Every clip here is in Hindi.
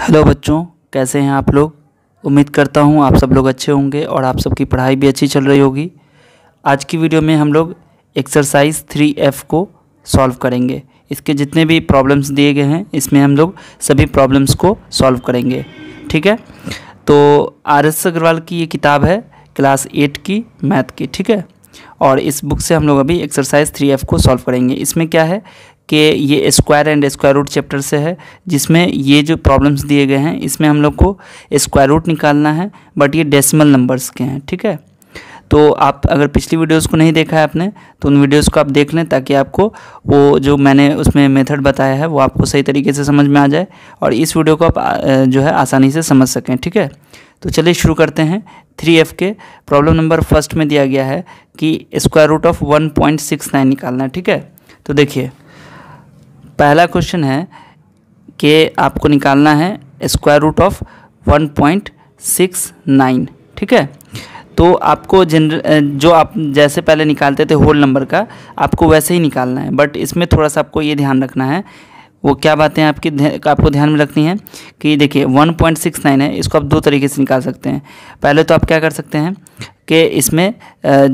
हेलो बच्चों कैसे हैं आप लोग उम्मीद करता हूं आप सब लोग अच्छे होंगे और आप सबकी पढ़ाई भी अच्छी चल रही होगी आज की वीडियो में हम लोग एक्सरसाइज थ्री एफ़ को सॉल्व करेंगे इसके जितने भी प्रॉब्लम्स दिए गए हैं इसमें हम लोग सभी प्रॉब्लम्स को सॉल्व करेंगे ठीक है तो आर एस अग्रवाल की ये किताब है क्लास एट की मैथ की ठीक है और इस बुक से हम लोग अभी एक्सरसाइज थ्री एफ़ को सॉल्व करेंगे इसमें क्या है कि ये square and square root chapter से है जिसमें ये जो प्रॉब्लम्स दिए गए हैं इसमें हम लोग को स्क्वायर रूट निकालना है बट ये डेसिमल नंबर्स के हैं ठीक है तो आप अगर पिछली वीडियोस को नहीं देखा है आपने तो उन वीडियोस को आप देख लें ताकि आपको वो जो मैंने उसमें मेथड बताया है वो आपको सही तरीके से समझ में आ जाए और इस वीडियो को आप जो है आसानी से समझ सकें ठीक है तो चलिए शुरू करते हैं थ्री एफ के प्रॉब्लम नंबर फर्स्ट में दिया गया है कि square root of one point six nine निकालना है ठीक है तो देखिए पहला क्वेश्चन है कि आपको निकालना है square root of one point six nine ठीक है तो आपको जनरल जो आप जैसे पहले निकालते थे होल नंबर का आपको वैसे ही निकालना है बट इसमें थोड़ा सा आपको ये ध्यान रखना है वो क्या बातें आपकी आपको ध्यान में रखनी है कि देखिए 1.69 है इसको आप दो तरीके से निकाल सकते हैं पहले तो आप क्या कर सकते हैं कि इसमें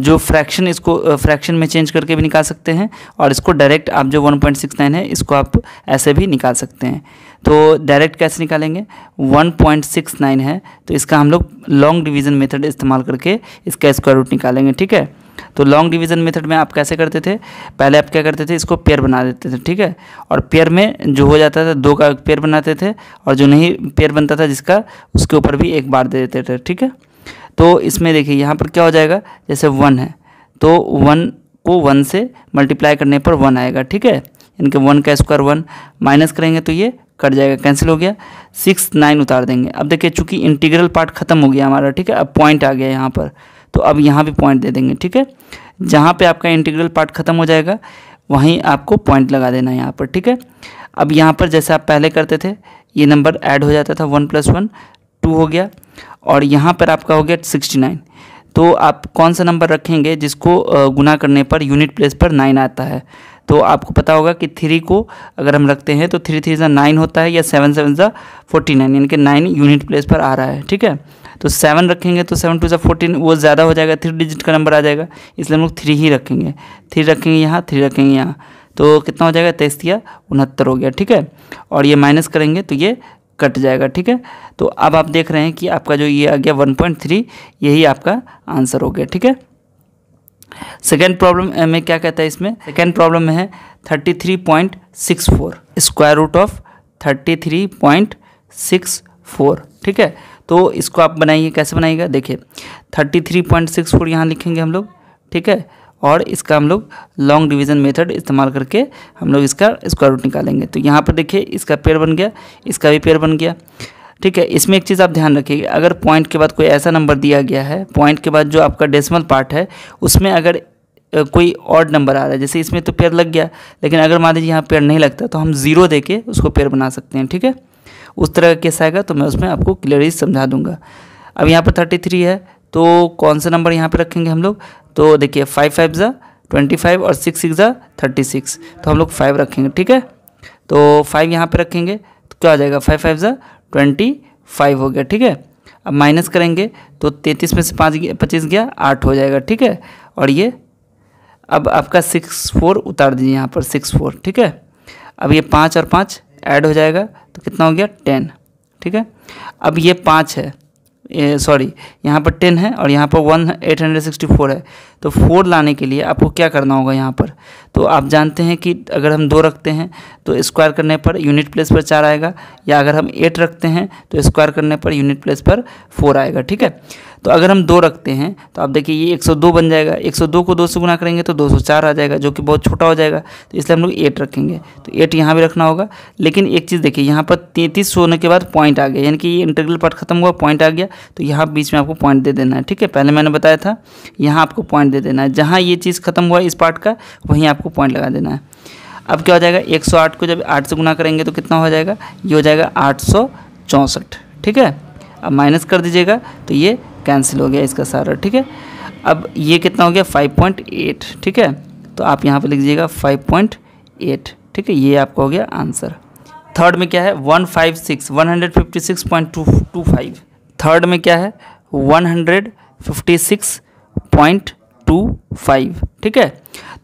जो फ्रैक्शन इसको फ्रैक्शन में चेंज करके भी निकाल सकते हैं और इसको डायरेक्ट आप जो 1.69 है इसको आप ऐसे भी निकाल सकते हैं तो डायरेक्ट कैसे निकालेंगे 1.69 है तो इसका हम लोग लॉन्ग डिवीज़न मेथड इस्तेमाल करके इसका स्क्वायर रूट निकालेंगे ठीक है तो लॉन्ग डिवीज़न मेथड में आप कैसे करते थे पहले आप क्या करते थे इसको पेयर बना देते थे ठीक है और पेयर में जो हो जाता था दो का पेयर बनाते थे और जो नहीं पेयर बनता था जिसका उसके ऊपर भी एक बार दे देते थे ठीक है तो इसमें देखिए यहाँ पर क्या हो जाएगा जैसे वन है तो वन को वन से मल्टीप्लाई करने पर वन आएगा ठीक है इनके वन का स्क्वायर वन माइनस करेंगे तो ये कट जाएगा कैंसिल हो गया सिक्स नाइन उतार देंगे अब देखिए चूंकि इंटीग्रल पार्ट खत्म हो गया हमारा ठीक है अब पॉइंट आ गया यहाँ पर तो अब यहाँ भी पॉइंट दे देंगे ठीक है जहाँ पे आपका इंटीग्रल पार्ट खत्म हो जाएगा वहीं आपको पॉइंट लगा देना है यहाँ पर ठीक है अब यहाँ पर जैसे आप पहले करते थे ये नंबर ऐड हो जाता था वन प्लस वन टू हो गया और यहाँ पर आपका हो गया सिक्सटी नाइन तो आप कौन सा नंबर रखेंगे जिसको गुना करने पर यूनिट प्लेस पर नाइन आता है तो आपको पता होगा कि थ्री को अगर हम रखते हैं तो थ्री थ्री ज़ा नाइन होता है या सेवन सेवन ज़ा फोर्टी नाइन यानी कि नाइन यूनिट प्लेस पर आ रहा है ठीक है तो सेवन रखेंगे तो सेवन टू ज़ा फोर्टीन वो ज़्यादा हो जाएगा थ्री डिजिट का नंबर आ जाएगा इसलिए हम लोग थ्री ही रखेंगे थ्री रखेंगे यहाँ थ्री रखेंगे यहाँ तो कितना हो जाएगा तेईस या उनहत्तर हो गया ठीक है और ये माइनस करेंगे तो ये कट जाएगा ठीक है तो अब आप देख रहे हैं कि आपका जो ये आ गया 1.3 यही आपका आंसर हो गया ठीक है सेकेंड प्रॉब्लम में क्या कहता है इसमें सेकेंड प्रॉब्लम में है 33.64 स्क्वायर रूट ऑफ 33.64 ठीक है तो इसको आप बनाइए कैसे बनाइएगा देखिए 33.64 यहाँ लिखेंगे हम लोग ठीक है और इसका हम लोग लॉन्ग डिवीज़न मेथड इस्तेमाल करके हम लोग इसका स्क्वायर रूट निकालेंगे तो यहाँ पर देखिए इसका पेड़ बन गया इसका भी पेड़ बन गया ठीक है इसमें एक चीज़ आप ध्यान रखिएगा अगर पॉइंट के बाद कोई ऐसा नंबर दिया गया है पॉइंट के बाद जो आपका डेसिमल पार्ट है उसमें अगर कोई और नंबर आ रहा है जैसे इसमें तो पेड़ लग गया लेकिन अगर मान लीजिए यहाँ पेड़ नहीं लगता तो हम ज़ीरो दे के उसको पेड़ बना सकते हैं ठीक है उस तरह का केस आएगा तो मैं उसमें आपको क्लियरली समझा दूंगा अब यहाँ पर थर्टी थ्री है तो कौन सा नंबर यहाँ पे रखेंगे हम लोग तो देखिए फाइव फाइव ज़ा ट्वेंटी फाइव और सिक्स सिक्स ज़ा थर्टी सिक्स तो हम लोग फाइव रखेंगे ठीक है तो फाइव यहाँ पे रखेंगे तो क्या हो जाएगा फाइव फाइव ज़ा ट्वेंटी फाइव हो गया ठीक है अब माइनस करेंगे तो तैंतीस में से पाँच पच्चीस गया आठ हो जाएगा ठीक है और ये अब आपका सिक्स फोर उतार दीजिए यहाँ पर सिक्स फोर ठीक है अब ये पाँच और पाँच ऐड हो जाएगा तो कितना हो गया टेन ठीक है अब ये पाँच है सॉरी यहाँ पर टेन है और यहाँ पर one eight hundred sixty four है तो फोर लाने के लिए आपको क्या करना होगा यहाँ पर तो आप जानते हैं कि अगर हम दो रखते हैं तो स्क्वायर करने पर यूनिट प्लेस पर चार आएगा या अगर हम एट रखते हैं तो स्क्वायर करने पर यूनिट प्लेस पर फोर आएगा ठीक है तो अगर हम दो रखते हैं तो आप देखिए ये 102 बन जाएगा 102 को दो से गुना करेंगे तो 204 आ जाएगा जो कि बहुत छोटा हो जाएगा तो इसलिए हम लोग एट रखेंगे तो एट यहाँ भी रखना होगा लेकिन एक चीज़ देखिए यहाँ पर तैंतीस होने के बाद पॉइंट आ गया यानी कि ये इंटरग्रल पार्ट खत्म हुआ पॉइंट आ गया तो यहाँ बीच में आपको पॉइंट दे देना है ठीक है पहले मैंने बताया था यहाँ आपको पॉइंट दे देना है जहाँ ये चीज़ खत्म हुआ इस पार्ट का वहीं आपको पॉइंट लगा देना है अब क्या हो जाएगा 108 को जब 8 से गुना करेंगे तो कितना हो जाएगा ये हो जाएगा आठ ठीक है अब माइनस कर दीजिएगा तो ये कैंसिल हो गया इसका सारा ठीक है अब ये कितना हो गया 5.8 ठीक है तो आप यहाँ पे लिख दीजिएगा 5.8 ठीक है ये आपका हो गया आंसर थर्ड में क्या है 156 156.225 थर्ड में क्या है 156.25 ठीक है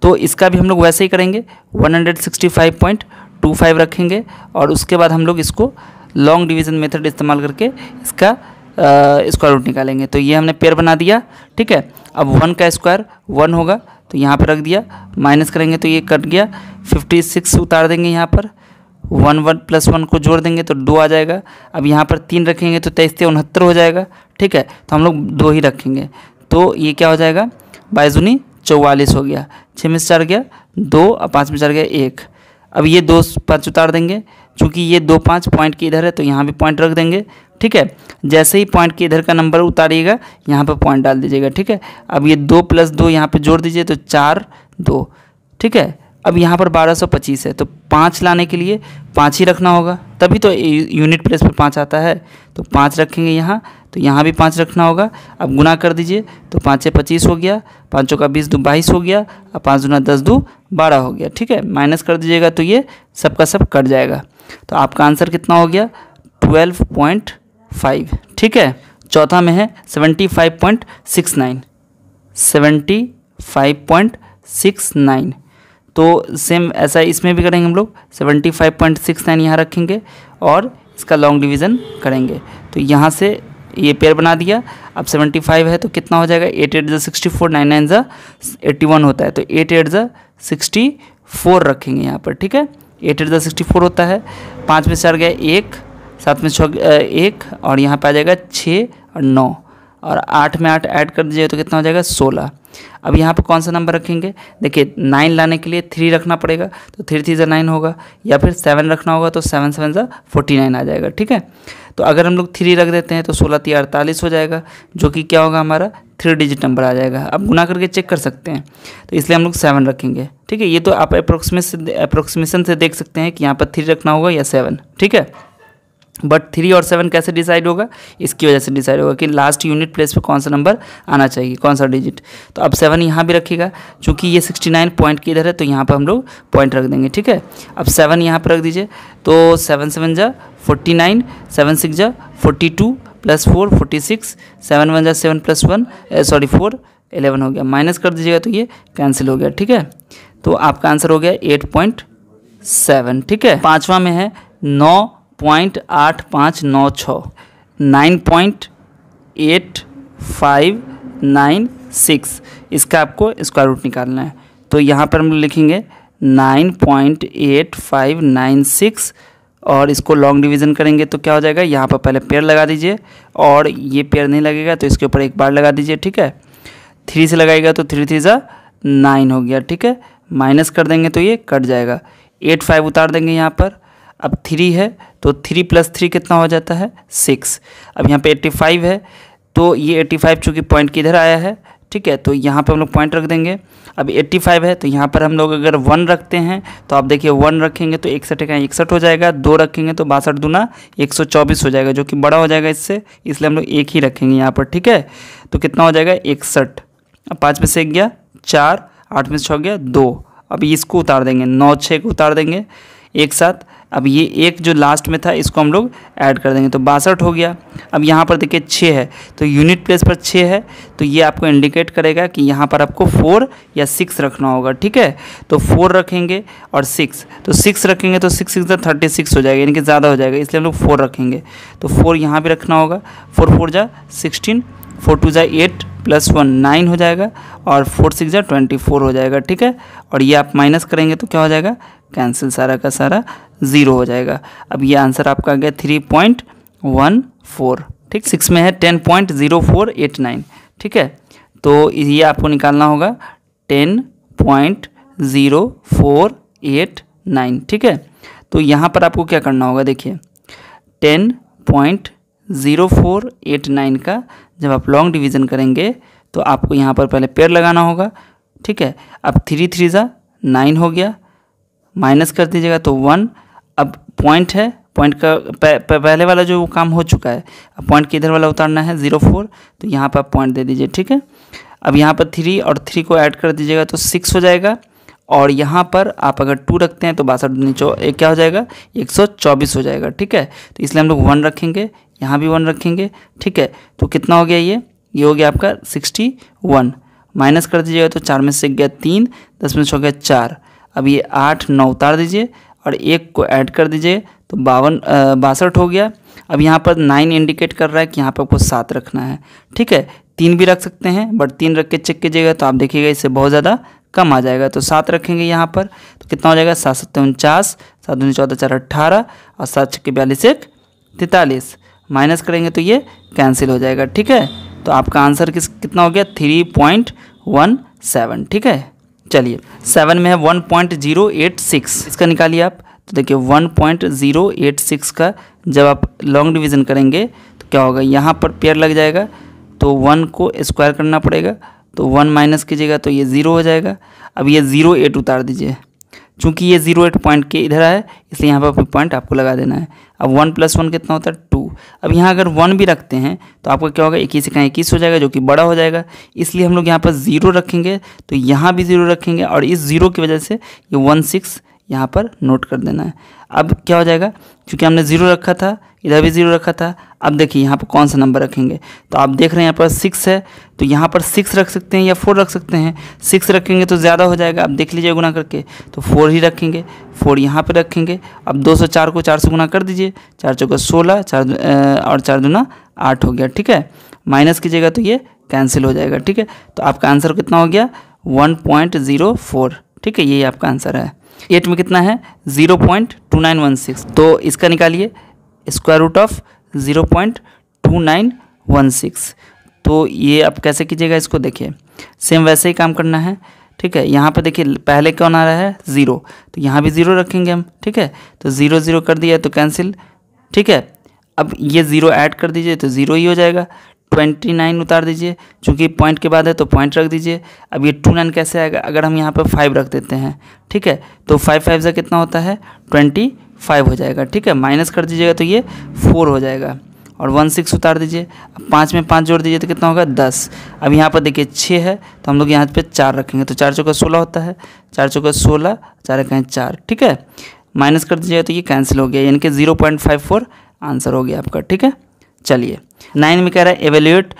तो इसका भी हम लोग वैसे ही करेंगे 165.25 रखेंगे और उसके बाद हम लोग इसको लॉन्ग डिवीज़न मेथड इस्तेमाल करके इसका स्क्वायर रूट निकालेंगे तो ये हमने पेयर बना दिया ठीक है अब वन का स्क्वायर वन होगा तो यहाँ पर रख दिया माइनस करेंगे तो ये कट गया फिफ्टी सिक्स उतार देंगे यहाँ पर वन वन प्लस वन को जोड़ देंगे तो दो आ जाएगा अब यहाँ पर तीन रखेंगे तो तेईस से उनहत्तर हो जाएगा ठीक है तो हम लोग दो ही रखेंगे तो ये क्या हो जाएगा बाईस बाईजूनी चौवालीस हो गया छः में से चार गया दो और पाँच में चार गया एक अब ये दो पाँच उतार देंगे चूँकि ये दो पाँच पॉइंट की इधर है तो यहाँ भी पॉइंट रख देंगे ठीक है जैसे ही पॉइंट के इधर का नंबर उतारिएगा यहाँ पर पॉइंट डाल दीजिएगा ठीक है अब ये दो प्लस दो यहाँ पर जोड़ दीजिए तो चार दो ठीक है अब यहाँ पर 1225 है तो पाँच लाने के लिए पाँच ही रखना होगा तभी तो यूनिट प्लेस पर पाँच आता है तो पाँच रखेंगे यहाँ तो यहाँ भी पाँच रखना होगा अब गुना कर दीजिए तो पाँच पच्चीस हो गया पाँचों का बीस दो बाईस हो गया और पाँच गुना दस दो बारह हो गया ठीक है माइनस कर दीजिएगा तो ये सबका सब कट जाएगा तो आपका आंसर कितना हो गया ट्वेल्व पॉइंट फाइव ठीक है चौथा में है seventy five point six nine seventy five point six nine तो सेम ऐसा इसमें भी करेंगे हम लोग seventy five point six nine यहाँ रखेंगे और इसका लॉन्ग डिवीज़न करेंगे तो यहाँ से ये पेयर बना दिया अब सेवेंटी फाइव है तो कितना हो जाएगा एट एट ज़ा सिक्सटी फोर नाइन नाइन ज़ा एट्टी वन होता है तो एट एट ज़ा सिक्सटी फोर रखेंगे यहाँ पर ठीक है एट एट ज़ा सिक्सटी फोर होता है पाँच में से गया एक सात में छः एक और यहाँ पे आ जाएगा छः और नौ और आठ में आठ ऐड कर दीजिए तो कितना हो जाएगा सोलह अब यहाँ पर कौन सा नंबर रखेंगे देखिए नाइन लाने के लिए थ्री रखना पड़ेगा तो थ्री थ्री ज़ा नाइन होगा या फिर सेवन रखना होगा तो सेवन सेवन ज़ा फोर्टी नाइन आ जाएगा ठीक है तो अगर हम लोग थ्री रख देते हैं तो सोलह तीन अड़तालीस हो जाएगा जो कि क्या होगा हमारा थ्री डिजिट नंबर आ जाएगा आप गुना करके चेक कर सकते हैं तो इसलिए हम लोग सेवन रखेंगे ठीक है ये तो आप अप्रोक्सीमेशन से अप्रोक्सीमेशन से देख सकते हैं कि यहाँ पर थ्री रखना होगा या सेवन ठीक है बट थ्री और सेवन कैसे डिसाइड होगा इसकी वजह से डिसाइड होगा कि लास्ट यूनिट प्लेस पे कौन सा नंबर आना चाहिए कौन सा डिजिट तो अब सेवन यहाँ भी रखेगा क्योंकि ये सिक्सटी नाइन पॉइंट की इधर है तो यहाँ पर हम लोग पॉइंट रख देंगे ठीक है अब सेवन यहाँ पर रख दीजिए तो सेवन सेवन जा फोर्टी नाइन सेवन सिक्स जा forty two plus four forty six seven one जा seven plus one sorry four eleven हो गया माइनस कर दीजिएगा तो ये कैंसिल हो गया ठीक है तो आपका आंसर हो गया एट पॉइंट सेवन ठीक है पाँचवा में है नौ पॉइंट आठ पाँच नौ छः nine point eight five nine six इसका आपको स्क्वायर रूट निकालना है तो यहाँ पर हम लिखेंगे nine point eight five nine six और इसको लॉन्ग डिवीज़न करेंगे तो क्या हो जाएगा यहाँ पर पहले पेड़ लगा दीजिए और ये पेड़ नहीं लगेगा तो इसके ऊपर एक बार लगा दीजिए ठीक है थ्री से लगाएगा तो थ्री थ्री ज़ा नाइन हो गया ठीक है माइनस कर देंगे तो ये कट जाएगा एट फाइव उतार देंगे यहाँ पर अब थ्री है तो थ्री प्लस थ्री कितना हो जाता है सिक्स अब यहाँ पे एट्टी फाइव है तो ये एट्टी फाइव चूँकि पॉइंट किधर आया है ठीक है तो यहाँ पे हम लोग पॉइंट रख देंगे अब एट्टी फाइव है तो यहाँ पर हम लोग अगर वन रखते हैं तो आप देखिए वन रखेंगे तो इकसठ का इकसठ हो जाएगा दो रखेंगे तो बासठ दूना चौबीस हो जाएगा जो कि बड़ा हो जाएगा इससे इसलिए हम लोग एक ही रखेंगे यहाँ पर ठीक है तो कितना हो जाएगा इकसठ अब पाँच में से एक गया चार आठ में से छः गया दो अब इसको उतार देंगे नौ छः को उतार देंगे एक साथ अब ये एक जो लास्ट में था इसको हम लोग ऐड कर देंगे तो बासठ हो गया अब यहाँ पर देखिए छः है तो यूनिट प्लेस पर छः है तो ये आपको इंडिकेट करेगा कि यहाँ पर आपको फोर या सिक्स रखना होगा ठीक है तो फोर रखेंगे और सिक्स तो सिक्स रखेंगे तो सिक्स सिक्स थर्टी सिक्स हो जाएगा यानी कि ज़्यादा हो जाएगा इसलिए हम लोग फोर रखेंगे तो फोर यहाँ भी रखना होगा फोर फोर जा सिक्सटीन फोर टू जा एट प्लस वन नाइन हो जाएगा और फोर सिक्स जा ट्वेंटी फोर हो जाएगा ठीक है और ये आप माइनस करेंगे तो क्या हो जाएगा कैंसिल सारा का सारा ज़ीरो हो जाएगा अब ये आंसर आपका आ गया थ्री पॉइंट वन फोर ठीक सिक्स में है ten point zero four eight nine ठीक है तो ये आपको निकालना होगा ten point zero four eight nine ठीक है तो यहाँ पर आपको क्या करना होगा देखिए ten point zero four eight nine का जब आप लॉन्ग डिवीज़न करेंगे तो आपको यहाँ पर पहले पेड़ लगाना होगा ठीक है अब थ्री थ्री ज़ा नाइन हो गया माइनस कर दीजिएगा तो वन अब पॉइंट है पॉइंट का प, पहले वाला जो काम हो चुका है अब पॉइंट किधर वाला उतारना है ज़ीरो फोर तो यहाँ पर पॉइंट दे दीजिए ठीक है अब यहाँ पर थ्री और थ्री को ऐड कर दीजिएगा तो सिक्स हो जाएगा और यहाँ पर आप अगर टू रखते हैं तो बासठ नीचो क्या हो जाएगा एक सौ चौबीस हो जाएगा ठीक है तो इसलिए हम लोग वन रखेंगे यहाँ भी वन रखेंगे ठीक है तो कितना हो गया ये ये हो गया आपका सिक्सटी वन माइनस कर दीजिएगा तो चार में से गया तीन दस में से हो गया चार अब ये आठ नौ उतार दीजिए और एक को ऐड कर दीजिए तो बावन बासठ हो गया अब यहाँ पर नाइन इंडिकेट कर रहा है कि यहाँ पर आपको सात रखना है ठीक है तीन भी रख सकते हैं बट तीन रख के चेक कीजिएगा तो आप देखिएगा इससे बहुत ज़्यादा कम आ जाएगा तो सात रखेंगे यहाँ पर तो कितना हो जाएगा सात सत्तर उनचास सात उन्नीस चौदह चार अट्ठारह और सात छक्के बयालीस एक तैंतालीस माइनस करेंगे तो ये कैंसिल हो जाएगा ठीक है तो आपका आंसर किस कितना हो गया थ्री पॉइंट वन सेवन ठीक है चलिए सेवन में है one point zero eight six इसका निकालिए आप तो देखिए one point zero eight six का जब आप लॉन्ग डिवीज़न करेंगे तो क्या होगा यहाँ पर पेयर लग जाएगा तो वन को स्क्वायर करना पड़ेगा तो वन माइनस कीजिएगा तो ये ज़ीरो हो जाएगा अब ये ज़ीरो एट उतार दीजिए चूँकि ये ज़ीरो एट पॉइंट के इधर आए इसलिए यहाँ पर पॉइंट आपको लगा देना है अब वन प्लस वन कितना होता है टू अब यहाँ अगर वन भी रखते हैं तो आपका क्या होगा इक्कीस इक्का इक्कीस हो जाएगा जो कि बड़ा हो जाएगा इसलिए हम लोग यहाँ पर ज़ीरो रखेंगे तो यहाँ भी ज़ीरो रखेंगे और इस ज़ीरो की वजह से ये वन सिक्स यहाँ पर नोट कर देना है अब क्या हो जाएगा क्योंकि हमने ज़ीरो रखा था इधर भी ज़ीरो रखा था अब देखिए यहाँ पर कौन सा नंबर रखेंगे तो आप देख रहे हैं यहाँ पर सिक्स है तो यहाँ पर सिक्स रख सकते हैं या फोर रख सकते हैं सिक्स रखेंगे तो ज़्यादा हो जाएगा आप देख लीजिए गुना करके तो फोर ही रखेंगे फोर यहाँ पर रखेंगे अब चार को चार से गुना कर दीजिए चार चौका सोलह चार और चार दुना आठ हो गया ठीक है माइनस कीजिएगा तो ये कैंसिल हो जाएगा ठीक है तो आपका आंसर कितना हो गया वन पॉइंट ज़ीरो फोर ठीक है यही आपका आंसर है एट में कितना है zero point two nine one six तो इसका निकालिए square root of zero point two nine one six तो ये आप कैसे कीजिएगा इसको देखिए सेम वैसे ही काम करना है ठीक है यहाँ पर देखिए पहले कौन आ रहा है ज़ीरो तो यहाँ भी ज़ीरो रखेंगे हम ठीक है तो ज़ीरो ज़ीरो कर दिया तो कैंसिल ठीक है अब ये ज़ीरो ऐड कर दीजिए तो ज़ीरो ही हो जाएगा ट्वेंटी नाइन उतार दीजिए चूँकि पॉइंट के बाद है तो पॉइंट रख दीजिए अब ये टू नाइन कैसे आएगा अगर हम यहाँ पर फाइव रख देते हैं ठीक है तो फाइव फाइव से कितना होता है ट्वेंटी फाइव हो जाएगा ठीक है माइनस कर दीजिएगा तो ये फोर हो जाएगा और वन सिक्स उतार दीजिए अब पाँच में पाँच जोड़ दीजिए तो कितना होगा दस अब यहाँ पर देखिए छः है तो हम लोग यहाँ पर चार रखेंगे तो चार चौका सोलह होता है चार चौका सोलह चार कहें चार ठीक है माइनस कर दीजिएगा तो ये कैंसिल हो गया यानी कि zero point five four answer हो गया आपका ठीक है चलिए नाइन में कह रहा है evaluate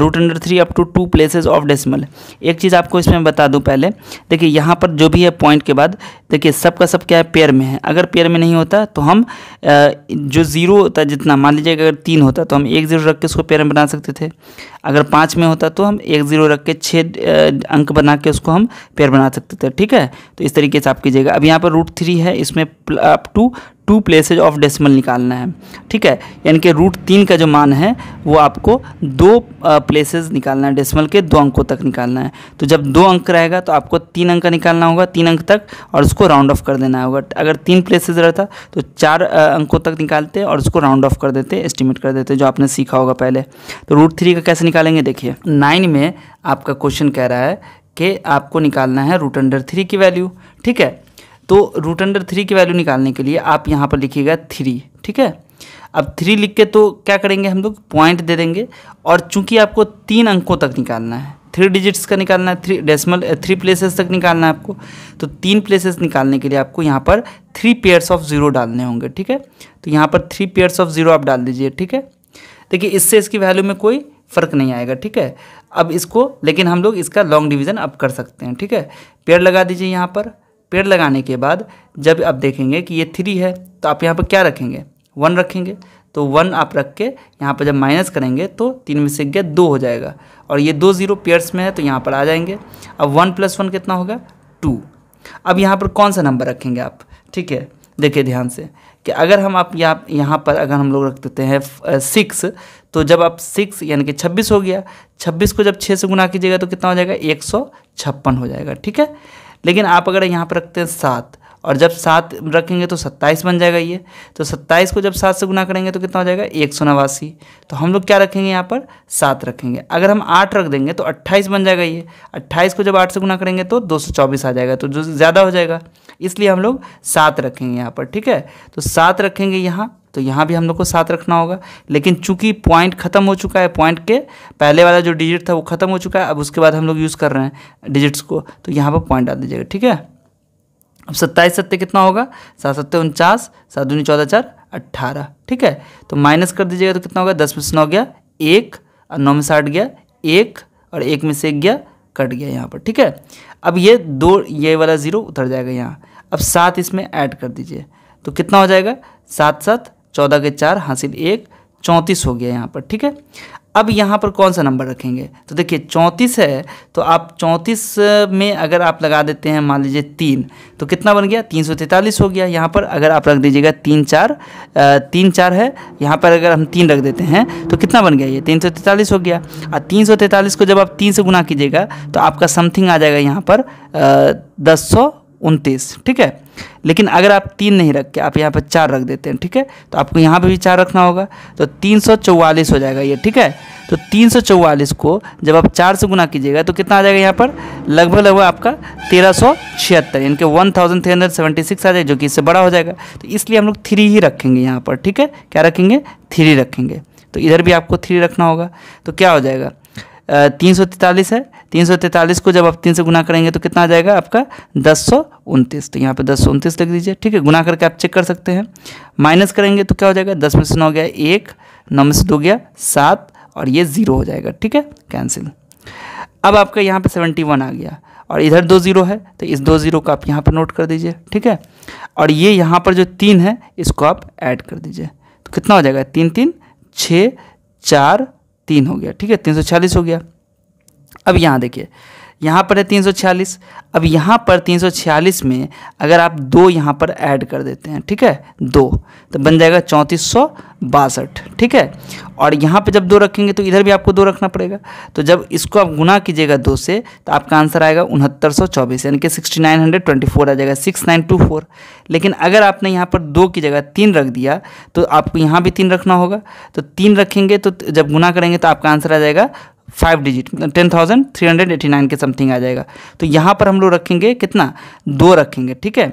root under three up to two places of decimal एक चीज़ आपको इसमें बता दूं पहले देखिए यहाँ पर जो भी है पॉइंट के बाद देखिए सब का सब क्या है पेयर में है अगर पेयर में नहीं होता तो हम uh, जो ज़ीरो होता जितना मान लीजिए अगर तीन होता तो हम एक ज़ीरो रख के उसको पेयर में बना सकते थे अगर पाँच में होता तो हम एक ज़ीरो रख के छः uh, अंक बना के उसको हम पेयर बना सकते थे ठीक है तो इस तरीके से आप कीजिएगा अब यहाँ पर रूट थ्री है इसमें up to two places of decimal निकालना है ठीक है यानी कि रूट तीन का जो मान है वो आपको दो प्लेसेज निकालना है डेसिमल के दो अंकों तक निकालना है तो जब दो अंक रहेगा तो आपको तीन अंक का निकालना होगा तीन अंक तक और उसको राउंड ऑफ कर देना होगा अगर तीन प्लेसेज रहता तो चार अंकों तक निकालते और उसको राउंड ऑफ कर देते एस्टिमेट कर देते जो आपने सीखा होगा पहले तो रूट थ्री का कैसे निकालेंगे देखिए नाइन में आपका क्वेश्चन कह रहा है कि आपको निकालना है रूट अंडर थ्री की वैल्यू ठीक है तो रूट अंडर थ्री की वैल्यू निकालने के लिए आप यहाँ पर लिखिएगा थ्री ठीक है अब थ्री लिख के तो क्या करेंगे हम लोग पॉइंट दे देंगे और चूंकि आपको तीन अंकों तक निकालना है थ्री डिजिट्स का निकालना है थ्री डेसिमल थ्री प्लेसेस तक निकालना है आपको तो तीन प्लेसेस निकालने के लिए आपको यहाँ पर थ्री पेयर्स ऑफ ज़ीरो डालने होंगे ठीक है तो यहाँ पर थ्री पेयर्स ऑफ ज़ीरो आप डाल दीजिए ठीक है देखिए इससे इसकी वैल्यू में कोई फ़र्क नहीं आएगा ठीक है अब इसको लेकिन हम लोग इसका लॉन्ग डिवीज़न अब कर सकते हैं ठीक है पेयर लगा दीजिए यहाँ पर पेड़ लगाने के बाद जब आप देखेंगे कि ये थ्री है तो आप यहाँ पर क्या रखेंगे वन रखेंगे तो वन आप रख के यहाँ पर जब माइनस करेंगे तो तीन में से गया दो हो जाएगा और ये दो जीरो पेयर्स में है तो यहाँ पर आ जाएंगे अब वन प्लस वन कितना होगा टू अब यहाँ पर कौन सा नंबर रखेंगे आप ठीक है देखिए ध्यान से कि अगर हम आप यहाँ यहाँ पर अगर हम लोग रख देते हैं सिक्स तो जब आप सिक्स यानी कि छब्बीस हो गया छब्बीस को जब छः से गुना कीजिएगा तो कितना हो जाएगा एक सौ छप्पन हो जाएगा ठीक है लेकिन आप अगर यहाँ पर रखते हैं सात और जब सात रखेंगे तो सत्ताईस बन जाएगा ये तो सत्ताईस को जब सात से गुना करेंगे तो कितना हो जाएगा एक सौ नवासी तो हम लोग क्या रखेंगे यहाँ पर सात रखेंगे अगर हम आठ रख देंगे तो अट्ठाईस बन जाएगा ये अट्ठाईस को जब आठ से गुना करेंगे तो दो सौ चौबीस आ जाएगा तो जो ज़्यादा हो जाएगा इसलिए हम लोग सात रखेंगे यहाँ पर ठीक है तो सात रखेंगे यहाँ तो यहाँ भी हम लोग को सात रखना होगा लेकिन चूंकि पॉइंट खत्म हो चुका है पॉइंट के पहले वाला जो डिजिट था वो खत्म हो चुका है अब उसके बाद हम लोग यूज़ कर रहे हैं डिजिट्स को तो यहाँ पर पॉइंट डाल दीजिएगा ठीक है अब सत्ताईस सत्य कितना होगा सात सत्य उनचास सात दूनी चौदह चार अट्ठारह ठीक है तो माइनस कर दीजिएगा तो कितना होगा दस में से नौ गया एक और नौ में से आठ गया एक और एक में से एक गया कट गया यहाँ पर ठीक है अब ये दो ये वाला ज़ीरो उतर जाएगा यहाँ अब सात इसमें ऐड कर दीजिए तो कितना हो जाएगा सात सात चौदह के चार हासिल एक चौंतीस हो गया यहाँ पर ठीक है अब यहाँ पर कौन सा नंबर रखेंगे तो देखिए चौंतीस है तो आप चौंतीस में अगर आप लगा देते हैं मान लीजिए तीन तो कितना बन गया तीन सौ तैंतालीस हो गया यहाँ पर अगर आप रख दीजिएगा तीन चार तीन चार है यहाँ पर अगर हम तीन रख देते हैं तो कितना बन गया ये तीन सौ तैंतालीस हो गया और तीन सौ तैंतालीस को जब आप तीन से गुना कीजिएगा तो आपका समथिंग आ जाएगा यहाँ पर दस सौ उनतीस ठीक है लेकिन अगर आप तीन नहीं रख के आप यहाँ पर चार रख देते हैं ठीक है तो आपको यहाँ पे भी चार रखना होगा तो तीन सौ चौवालीस हो जाएगा ये ठीक है तो तीन सौ चौवालीस को जब आप चार से गुना कीजिएगा तो कितना आ जाएगा यहाँ पर लगभग लगभग आपका तेरह सौ छिहत्तर यानी कि one thousand three hundred seventy six आ जाएगा जो कि इससे बड़ा हो जाएगा तो इसलिए हम लोग थ्री ही रखेंगे यहाँ पर ठीक है क्या रखेंगे थ्री रखेंगे तो इधर भी आपको थ्री रखना होगा तो क्या हो जाएगा तीन सौ तैंतालीस है तीन सौ तैंतालीस को जब आप तीन से गुना करेंगे तो कितना आ जाएगा आपका दस सौ उनतीस तो यहाँ पे दस सौ उनतीस लिख दीजिए ठीक है गुना करके आप चेक कर सकते हैं माइनस करेंगे तो क्या हो जाएगा दस में से नौ गया एक नौ में से दो गया सात और ये ज़ीरो हो जाएगा ठीक है कैंसिल अब आपका यहाँ पर सेवेंटी वन आ गया और इधर दो ज़ीरो है तो इस दो ज़ीरो को आप यहाँ पर नोट कर दीजिए ठीक है और ये यहाँ पर जो तीन है इसको आप ऐड कर दीजिए तो कितना हो जाएगा तीन तीन छः चार तीन हो गया ठीक है तीन सौ छियालीस हो गया अब यहाँ देखिए यहाँ पर है 346 अब यहाँ पर 346 में अगर आप दो यहाँ पर ऐड कर देते हैं ठीक है दो तो बन जाएगा चौंतीस सौ बासठ ठीक है और यहाँ पे जब दो रखेंगे तो इधर भी आपको दो रखना पड़ेगा तो जब इसको आप गुना कीजिएगा दो से तो आपका आंसर आएगा उनहत्तर सौ चौबीस यानी कि sixty nine hundred twenty four आ जाएगा सिक्स नाइन टू फोर लेकिन अगर आपने यहाँ पर दो की जगह तीन रख दिया तो आपको यहाँ भी तीन रखना होगा तो तीन रखेंगे तो जब गुना करेंगे तो आपका आंसर आ जाएगा five digit ten thousand three hundred eighty nine के समथिंग आ जाएगा तो यहाँ पर हम लोग रखेंगे कितना दो रखेंगे ठीक है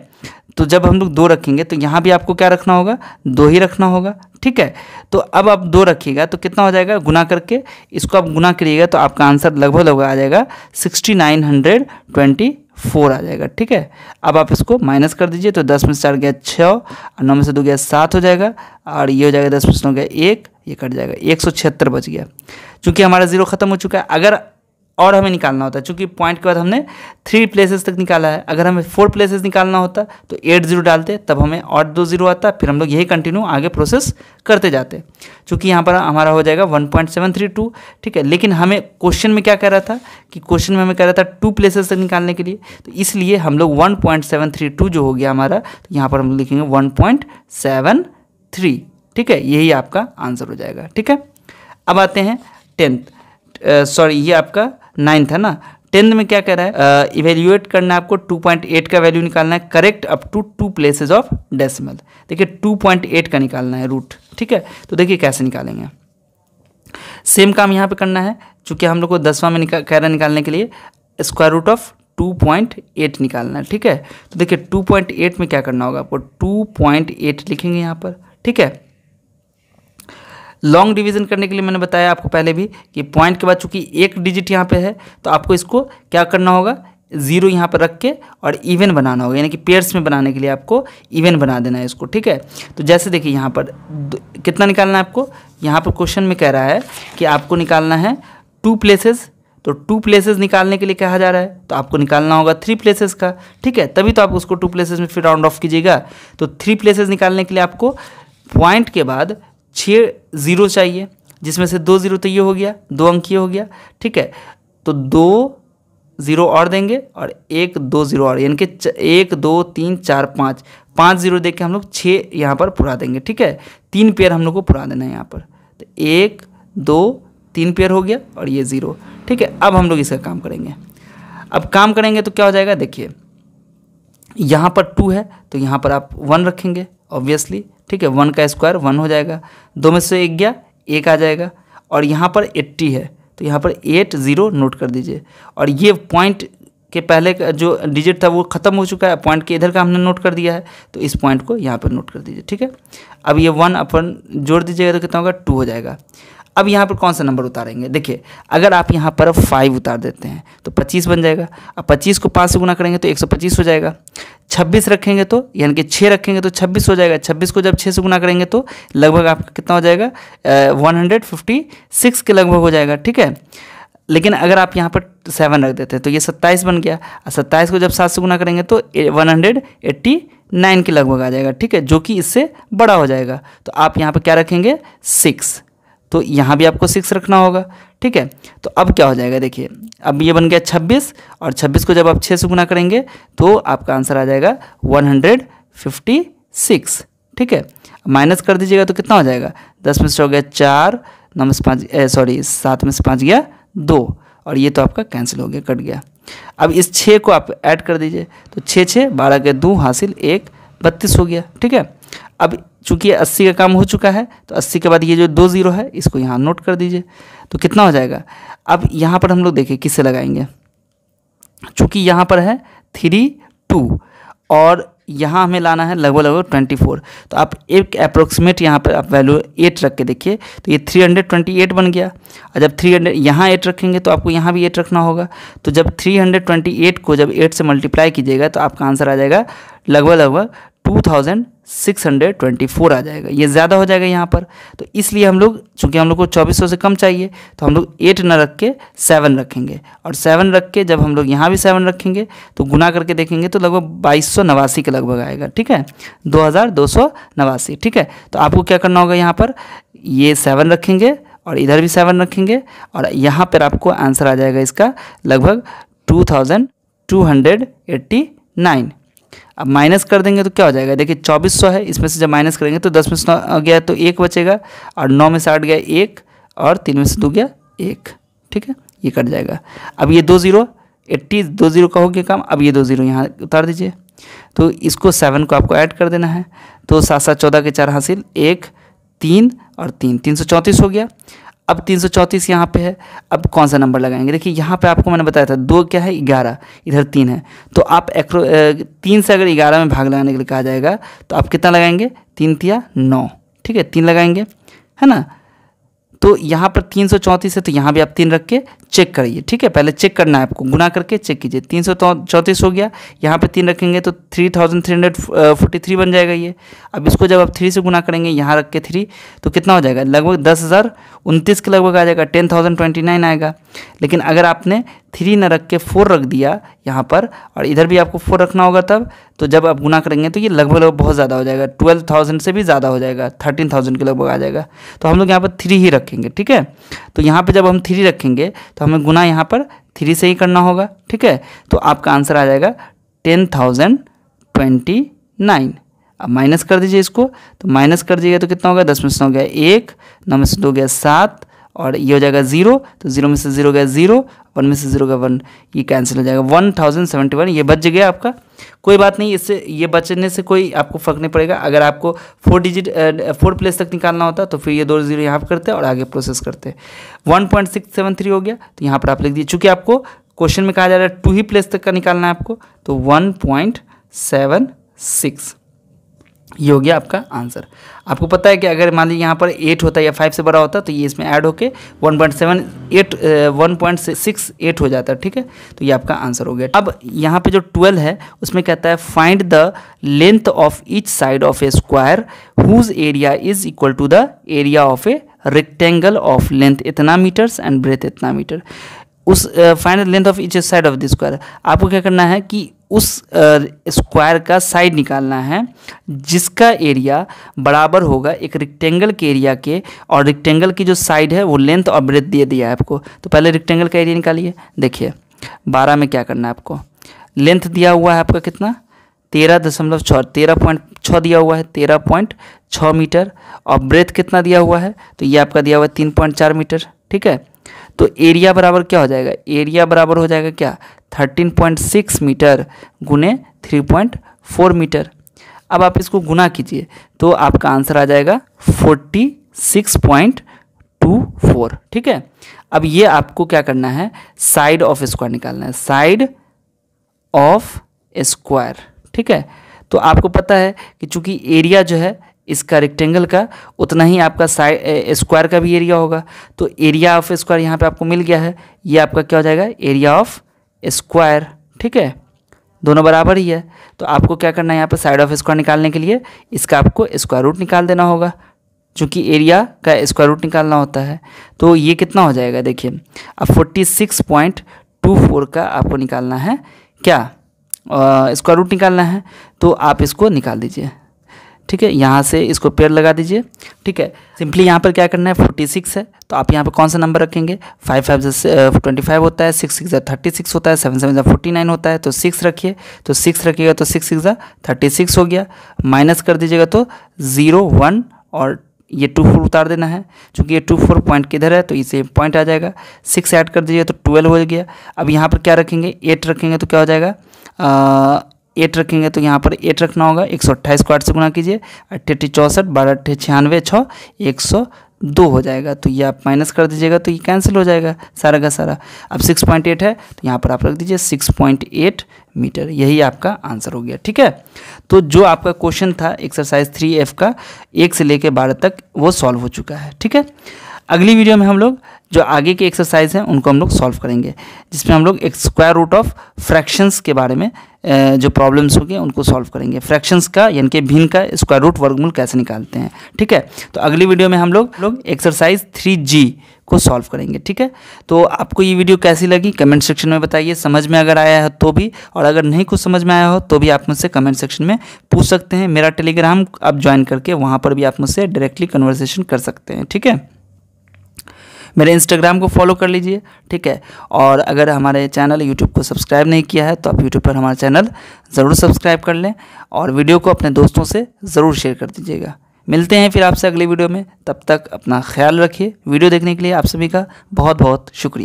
तो जब हम लोग दो रखेंगे तो यहाँ भी आपको क्या रखना होगा दो ही रखना होगा ठीक है तो अब आप दो रखिएगा तो कितना हो जाएगा गुना करके इसको आप गुना करिएगा तो आपका आंसर लगभग लगभग आ जाएगा sixty nine hundred twenty four आ जाएगा ठीक है अब आप इसको माइनस कर दीजिए तो दस में से चार गया छः और नौ में से दो गया सात हो जाएगा और ये हो जाएगा दस में से नौ गया एक ये कट जाएगा एक सौ छिहत्तर बच गया चूँकि हमारा जीरो खत्म हो चुका है अगर और हमें निकालना होता है चूँकि पॉइंट के बाद हमने थ्री प्लेसेस तक निकाला है अगर हमें फोर प्लेसेस निकालना होता तो एट जीरो डालते तब हमें और दो जीरो आता फिर हम लोग यही कंटिन्यू आगे प्रोसेस करते जाते चूँकि यहाँ पर हमारा हो जाएगा one point seven three two ठीक है लेकिन हमें क्वेश्चन में क्या कह रहा था कि क्वेश्चन में हमें कह रहा था टू प्लेसेस तक निकालने के लिए तो इसलिए हम लोग one point seven three two जो हो गया हमारा तो यहाँ पर हम लिखेंगे वन पॉइंट सेवन थ्री ठीक है यही आपका आंसर हो जाएगा ठीक है अब आते हैं टेंथ सॉरी ये आपका नाइन्थ है ना टेंथ में क्या कह रहा है इवेल्यूएट uh, करना है आपको 2.8 का वैल्यू निकालना है correct up to two places of decimal देखिए 2.8 का निकालना है रूट ठीक है तो देखिए कैसे निकालेंगे सेम काम यहाँ पे करना है चूँकि हम लोग को दसवां में निकाल कह रहा निकालने के लिए स्क्वायर रूट ऑफ 2.8 निकालना है ठीक है तो देखिए 2.8 में क्या करना होगा आपको 2.8 लिखेंगे यहाँ पर ठीक है लॉन्ग डिवीजन करने के लिए मैंने बताया आपको पहले भी कि पॉइंट के बाद चूंकि एक डिजिट यहाँ पे है तो आपको इसको क्या करना होगा ज़ीरो यहाँ पर रख के और इवन बनाना होगा यानी कि पेयर्स में बनाने के लिए आपको इवन बना देना है इसको ठीक है तो जैसे देखिए यहाँ पर कितना निकालना है आपको यहाँ पर क्वेश्चन में कह रहा है कि आपको निकालना है टू प्लेसेस तो टू प्लेसेस निकालने के लिए कहा जा रहा है तो आपको निकालना होगा थ्री प्लेसेस का ठीक है तभी तो आप उसको टू प्लेसेस में फिर राउंड ऑफ कीजिएगा तो थ्री प्लेसेस निकालने के लिए आपको पॉइंट के बाद छः ज़ीरो चाहिए जिसमें से दो ज़ीरो तो ये हो गया दो अंक ये हो गया ठीक है तो दो ज़ीरो और देंगे और एक दो ज़ीरो और यानी कि एक दो तीन चार पाँच पाँच ज़ीरो दे के हम लोग छः यहाँ पर पुरा देंगे ठीक है तीन पेयर हम लोग को पुरा देना है यहाँ पर तो एक दो तीन पेयर हो गया और ये ज़ीरो ठीक है अब हम लोग इसका काम करेंगे अब काम करेंगे तो क्या हो जाएगा देखिए यहाँ पर टू है तो यहाँ पर आप वन रखेंगे ऑब्वियसली ठीक है वन का स्क्वायर वन हो जाएगा दो में से एक गया एक आ जाएगा और यहाँ पर एट्टी है तो यहाँ पर एट ज़ीरो नोट कर दीजिए और ये पॉइंट के पहले का जो डिजिट था वो ख़त्म हो चुका है पॉइंट के इधर का हमने नोट कर दिया है तो इस पॉइंट को यहाँ पर नोट कर दीजिए ठीक है अब ये वन अपन जोड़ दीजिएगा तो कितना होगा टू हो जाएगा अब यहाँ पर कौन सा नंबर उतारेंगे देखिए अगर आप यहाँ पर फाइव उतार देते हैं तो पच्चीस बन जाएगा अब पच्चीस को पाँच से गुना करेंगे तो एक सौ पच्चीस हो जाएगा छब्बीस रखेंगे तो यानी कि छः रखेंगे तो छब्बीस हो जाएगा छब्बीस को जब छः से गुना करेंगे तो लगभग आपका कितना हो जाएगा वन हंड्रेड फिफ्टी सिक्स के लगभग हो जाएगा ठीक है लेकिन अगर आप यहाँ पर सेवन रख देते हैं तो ये सत्ताईस बन गया और सत्ताईस को जब सात से गुना करेंगे तो वन हंड्रेड एट्टी नाइन के लगभग आ जाएगा ठीक है जो कि इससे बड़ा हो जाएगा तो आप यहाँ पर क्या रखेंगे सिक्स तो यहाँ भी आपको सिक्स रखना होगा ठीक है तो अब क्या हो जाएगा देखिए अब ये बन गया छब्बीस और छब्बीस को जब आप छः से गुना करेंगे तो आपका आंसर आ जाएगा वन हंड्रेड फिफ्टी सिक्स ठीक है माइनस कर दीजिएगा तो कितना हो जाएगा दस में से हो गया चार नौ में से पाँच सॉरी सात में से पाँच गया दो और ये तो आपका कैंसिल हो गया कट गया अब इस छः को आप ऐड कर दीजिए तो छः छः बारह के दो हासिल एक बत्तीस हो गया ठीक है अब चूँकि अस्सी का काम हो चुका है तो अस्सी के बाद ये जो दो ज़ीरो है इसको यहाँ नोट कर दीजिए तो कितना हो जाएगा अब यहाँ पर हम लोग देखें किससे लगाएंगे चूँकि यहाँ पर है थ्री टू और यहाँ हमें लाना है लगभग लगभग ट्वेंटी फोर तो आप एक अप्रोक्सीमेट यहाँ पर आप वैल्यू एट रख के देखिए तो ये थ्री हंड्रेड ट्वेंटी एट बन गया और जब थ्री हंड्रेड यहाँ एट रखेंगे तो आपको यहाँ भी एट रखना होगा तो जब थ्री हंड्रेड ट्वेंटी एट को जब एट से मल्टीप्लाई कीजिएगा तो आपका आंसर आ जाएगा लगभग लगभग टू थाउजेंड 624 आ जाएगा ये ज़्यादा हो जाएगा यहाँ पर तो इसलिए हम लोग चूँकि हम लोग को 2400 से कम चाहिए तो हम लोग एट ना रख के सेवन रखेंगे और सेवन रख के जब हम लोग यहाँ भी सेवन रखेंगे तो गुना करके देखेंगे तो लगभग बाईस सौ नवासी के लगभग आएगा ठीक है दो हज़ार दो सौ नवासी ठीक है तो आपको क्या करना होगा यहाँ पर ये सेवन रखेंगे और इधर भी सेवन रखेंगे और यहाँ पर आपको आंसर आ जाएगा इसका लगभग two thousand two hundred eighty nine अब माइनस कर देंगे तो क्या हो जाएगा देखिए चौबीस सौ है इसमें से जब माइनस करेंगे तो दस में से नौ गया तो एक बचेगा और नौ में से आठ गया एक और तीन में से दो गया एक ठीक है ये कट जाएगा अब ये दो ज़ीरो एट्टी दो ज़ीरो का हो गया काम अब ये दो ज़ीरो यहाँ उतार दीजिए तो इसको सेवन को आपको ऐड कर देना है तो सात सात चौदह के चार हासिल एक तीन और तीन तीन सौ चौंतीस हो गया अब तीन सौ चौंतीस यहाँ पर है अब कौन सा नंबर लगाएंगे देखिए यहाँ पे आपको मैंने बताया था दो क्या है ग्यारह इधर तीन है तो आप एक तीन से अगर ग्यारह में भाग लगाने के लिए कहा जाएगा तो आप कितना लगाएंगे तीन तिया नौ ठीक है तीन लगाएंगे है ना तो यहाँ पर तीन सौ चौंतीस है तो यहाँ भी आप तीन रख के चेक करिए ठीक है पहले चेक करना है आपको गुना करके चेक कीजिए तीन सौ चौंतीस हो गया यहाँ पर तीन रखेंगे तो three thousand three hundred forty three बन जाएगा ये अब इसको जब आप थ्री से गुना करेंगे यहाँ रख के थ्री तो कितना हो जाएगा लगभग दस हज़ार उनतीस के लगभग आ जाएगा टेन थाउजेंड ट्वेंटी नाइन आएगा लेकिन अगर आपने थ्री न रख के फोर रख दिया यहाँ पर और इधर भी आपको फोर रखना होगा तब तो जब आप गुना करेंगे तो ये लगभग लगभग बहुत ज़्यादा हो जाएगा ट्वेल्व थाउजेंड से भी ज़्यादा हो जाएगा थर्टीन थाउजेंड के लगभग आ जाएगा तो हम लोग यहाँ पर थ्री ही रखेंगे ठीक है तो यहाँ पर जब हम थ्री रखेंगे तो हमें गुना यहाँ पर थ्री से ही करना होगा ठीक है तो आपका आंसर आ जाएगा टेन थाउजेंड ट्वेंटी नाइन अब माइनस कर दीजिए इसको तो माइनस कर दीजिएगा तो कितना हो गया दस में से नौ गया एक नौ में से दो गया सात और ये हो जाएगा जीरो तो जीरो में से जीरो गया जीरो वन में से जीरो गया वन ये कैंसिल हो जाएगा वन थाउजेंड सेवेंटी वन ये बच गया आपका कोई बात नहीं इससे ये बचने से कोई आपको फर्क नहीं पड़ेगा अगर आपको फोर डिजिट फोर प्लेस तक निकालना होता तो फिर ये दो जीरो यहाँ पर करते और आगे प्रोसेस करते one point six seven three हो गया तो यहाँ पर आप लिख दिए चूँकि आपको क्वेश्चन में कहा जा रहा है टू ही प्लेस तक का निकालना है आपको तो वन पॉइंट सेवन सिक्स ये हो गया आपका आंसर आपको पता है कि अगर मान लीजिए यहाँ पर एट होता है या फाइव से बड़ा होता तो ये इसमें ऐड होके one point seven eight one point six eight हो जाता है ठीक है तो ये आपका आंसर हो गया अब यहाँ पे जो ट्वेल्व है उसमें कहता है find the length of each side of a square whose area is equal to the area of a rectangle of length इतना मीटर्स एंड ब्रेथ इतना मीटर उस final length of each side of the square आपको क्या करना है कि उस स्क्वायर का साइड निकालना है जिसका एरिया बराबर होगा एक रेक्टेंगल के एरिया के और रेक्टेंगल की जो साइड है वो लेंथ और ब्रेथ दे दिया है आपको तो पहले रेक्टेंगल का एरिया निकालिए देखिए बारह में क्या करना है आपको लेंथ दिया हुआ है आपका कितना तेरह दशमलव छः तेरह पॉइंट छः दिया हुआ है तेरह पॉइंट छः मीटर और ब्रेथ कितना दिया हुआ है तो ये आपका दिया हुआ है तीन पॉइंट चार मीटर ठीक है तो एरिया बराबर क्या हो जाएगा एरिया बराबर हो जाएगा क्या 13.6 मीटर गुने 3.4 मीटर अब आप इसको गुना कीजिए तो आपका आंसर आ जाएगा 46.24 ठीक है अब ये आपको क्या करना है साइड ऑफ स्क्वायर निकालना है साइड ऑफ स्क्वायर ठीक है तो आपको पता है कि चूंकि एरिया जो है इसका रेक्टेंगल का उतना ही आपका साइड स्क्वायर का भी एरिया होगा तो एरिया ऑफ स्क्वायर यहाँ पे आपको मिल गया है ये आपका क्या हो जाएगा एरिया ऑफ स्क्वायर ठीक है दोनों बराबर ही है तो आपको क्या करना है यहाँ पर साइड ऑफ स्क्वायर निकालने के लिए इसका आपको स्क्वायर रूट निकाल देना होगा चूँकि एरिया का स्क्वायर रूट निकालना होता है तो ये कितना हो जाएगा देखिए अब forty six point two four का आपको निकालना है क्या स्क्वायर रूट निकालना है तो आप इसको निकाल दीजिए ठीक है यहाँ से इसको पेयर लगा दीजिए ठीक है सिंपली यहाँ पर क्या करना है फोर्टी सिक्स है तो आप यहाँ पर कौन सा नंबर रखेंगे फाइव फाइव जैसे ट्वेंटी फाइव होता है सिक्स सिक्स थर्टी सिक्स होता है सेवन सेवन फोर्टी नाइन होता है तो सिक्स रखिए तो सिक्स रखिएगा तो सिक्स सिक्स थर्टी सिक्स हो गया माइनस कर दीजिएगा तो ज़ीरो वन और ये टू फोर उतार देना है क्योंकि ये टू फोर पॉइंट किधर है तो इसे पॉइंट आ जाएगा सिक्स ऐड कर दीजिए तो ट्वेल्व हो गया अब यहाँ पर क्या रखेंगे एट रखेंगे तो क्या हो जाएगा एट रखेंगे तो यहाँ पर एट रखना होगा एक सौ अट्ठाईस को आठ से गुणा कीजिए अट्ठे चौंसठ बारह अट्ठे छियानवे छः एक सौ दो हो जाएगा तो ये आप माइनस कर दीजिएगा तो ये कैंसिल हो जाएगा सारा का सारा अब सिक्स पॉइंट एट है तो यहाँ पर आप रख दीजिए सिक्स पॉइंट एट मीटर यही आपका आंसर हो गया ठीक है तो जो आपका क्वेश्चन था एक्सरसाइज थ्री एफ का एक से लेकर बारह तक वो सॉल्व हो चुका है ठीक है अगली वीडियो में हम लोग जो आगे की एक्सरसाइज हैं उनको हम लोग सॉल्व करेंगे जिसमें हम लोग एक स्क्वायर रूट ऑफ फ्रैक्शंस के बारे में जो प्रॉब्लम्स होगी उनको सॉल्व करेंगे फ्रैक्शंस का यानी कि भिन्न का स्क्वायर रूट वर्गमूल कैसे निकालते हैं ठीक है तो अगली वीडियो में हम लोग लोग एक्सरसाइज थ्री जी को सॉल्व करेंगे ठीक है तो आपको ये वीडियो कैसी लगी कमेंट सेक्शन में बताइए समझ में अगर आया है तो भी और अगर नहीं कुछ समझ में आया हो तो भी आप मुझसे कमेंट सेक्शन में पूछ सकते हैं मेरा टेलीग्राम आप ज्वाइन करके वहाँ पर भी आप मुझसे डायरेक्टली कन्वर्सेशन कर सकते हैं ठीक है मेरे इंस्टाग्राम को फॉलो कर लीजिए ठीक है और अगर हमारे चैनल यूट्यूब को सब्सक्राइब नहीं किया है तो आप यूट्यूब पर हमारा चैनल ज़रूर सब्सक्राइब कर लें और वीडियो को अपने दोस्तों से ज़रूर शेयर कर दीजिएगा मिलते हैं फिर आपसे अगली वीडियो में तब तक अपना ख्याल रखिए वीडियो देखने के लिए आप सभी का बहुत बहुत शुक्रिया